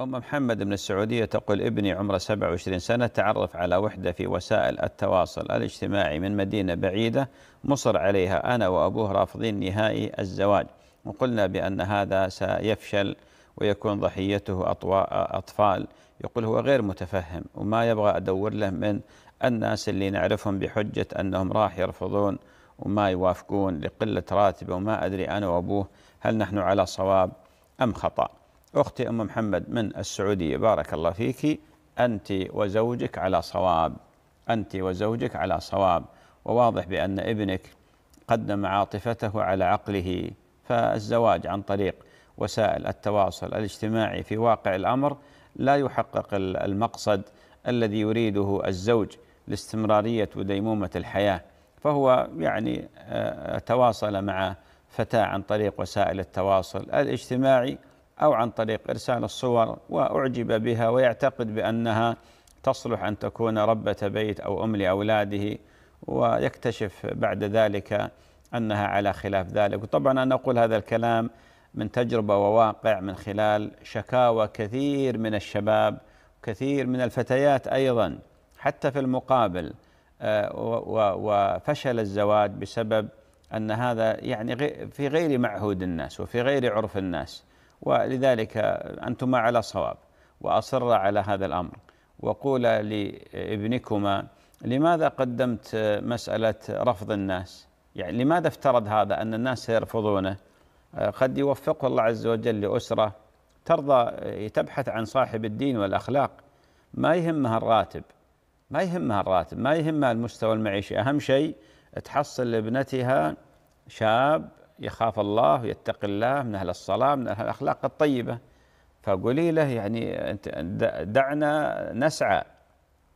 أم محمد من السعودية تقول ابني عمره 27 سنة تعرف على وحدة في وسائل التواصل الاجتماعي من مدينة بعيدة مصر عليها أنا وأبوه رافضين نهائي الزواج وقلنا بأن هذا سيفشل ويكون ضحيته أطفال يقول هو غير متفهم وما يبغى أدور له من الناس اللي نعرفهم بحجة أنهم راح يرفضون وما يوافقون لقلة راتبه وما أدري أنا وأبوه هل نحن على صواب أم خطأ أختي أم محمد من السعودية بارك الله فيك أنت وزوجك على صواب أنت وزوجك على صواب وواضح بأن ابنك قدم عاطفته على عقله فالزواج عن طريق وسائل التواصل الاجتماعي في واقع الأمر لا يحقق المقصد الذي يريده الزوج لاستمرارية وديمومة الحياة فهو يعني آه، تواصل مع فتاة عن طريق وسائل التواصل الاجتماعي أو عن طريق إرسال الصور وأعجب بها ويعتقد بأنها تصلح أن تكون ربة بيت أو أم لأولاده ويكتشف بعد ذلك أنها على خلاف ذلك وطبعا أنا أقول هذا الكلام من تجربة وواقع من خلال شكاوى كثير من الشباب كثير من الفتيات أيضا حتى في المقابل آه، وفشل الزواج بسبب أن هذا يعني في غير معهود الناس وفي غير عرف الناس ولذلك أنتما على صواب وأصر على هذا الأمر وقول لابنكما لماذا قدمت مسألة رفض الناس يعني لماذا افترض هذا أن الناس سيرفضونه آه، قد يوفقه الله عز وجل لأسرة ترضى تبحث عن صاحب الدين والأخلاق ما يهمها الراتب ما يهمها الراتب ما يهمها المستوى المعيشي أهم شيء تحصل لابنتها شاب يخاف الله ويتقي الله من أهل الصلاة من أهل الأخلاق الطيبة فقولي له يعني دعنا نسعى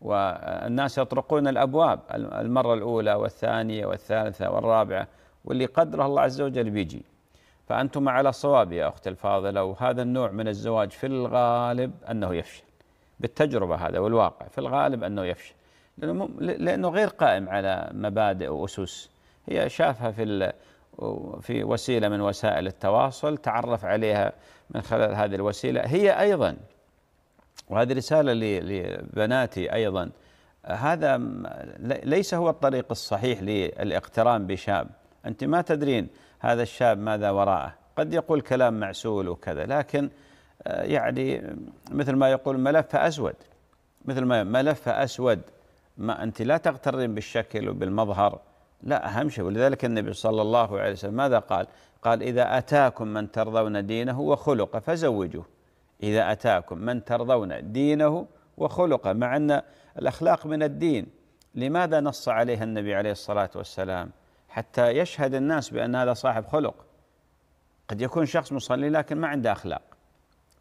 والناس يطرقون الأبواب المرة الأولى والثانية والثالثة والرابعة واللي قدره الله عز وجل بيجي فأنتم على صواب يا أختي الفاضلة وهذا النوع من الزواج في الغالب أنه يفشل بالتجربة هذا والواقع في الغالب أنه يفشل لأنه غير قائم على مبادئ وأسس هي شافها في في وسيلة من وسائل التواصل تعرف عليها من خلال هذه الوسيلة هي أيضا وهذه رسالة لبناتي أيضا هذا ليس هو الطريق الصحيح للاقتران بشاب أنت ما تدرين هذا الشاب ماذا وراءه قد يقول كلام معسول وكذا لكن آه، يعني مثل ما يقول ملف أسود مثل ما ملف أسود ما أنت لا تغترين بالشكل وبالمظهر لا أهم شيء ولذلك النبي صلى الله عليه وسلم ماذا قال قال إذا أتاكم من ترضون دينه وخلقه فزوجوه إذا أتاكم من ترضون دينه وخلقه مع أن الأخلاق من الدين لماذا نص عليها النبي عليه الصلاة والسلام حتى يشهد الناس بأن هذا صاحب خلق قد يكون شخص مصلي لكن ما عنده أخلاق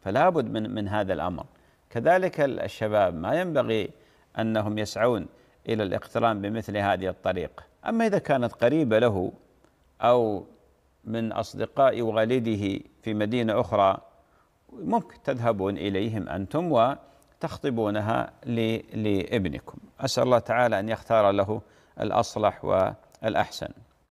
فلا بد من من هذا الأمر كذلك الشباب ما ينبغي أنهم يسعون إلى الاقتران بمثل هذه الطريقة أما إذا كانت قريبة له أو من أصدقاء والده في مدينة أخرى ممكن تذهبون إليهم أنتم وتخطبونها لابنكم أسأل الله تعالى أن يختار له الأصلح والأحسن